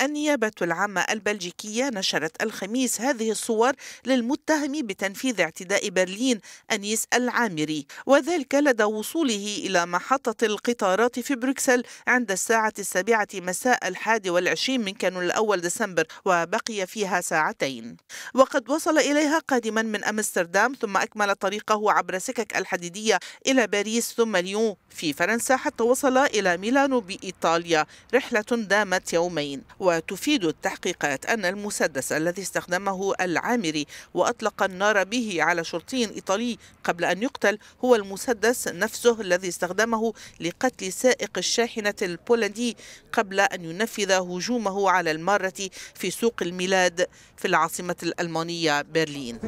النيابة العامة البلجيكية نشرت الخميس هذه الصور للمتهم بتنفيذ اعتداء برلين أنيس العامري وذلك لدى وصوله إلى محطة القطارات في بروكسل عند الساعة السابعة مساء الحادي والعشرين من كانون الأول ديسمبر وبقي فيها ساعتين وقد وصل إليها قادما من أمستردام ثم أكمل طريقه عبر سكك الحديدية إلى باريس ثم ليون في فرنسا حتى وصل إلى ميلانو بإيطاليا رحلة دامت يومين وتفيد التحقيقات أن المسدس الذي استخدمه العامري وأطلق النار به على شرطي إيطالي قبل أن يقتل هو المسدس نفسه الذي استخدمه لقتل سائق الشاحنة البولندي قبل أن ينفذ هجومه على المارة في سوق الميلاد في العاصمة الألمانية برلين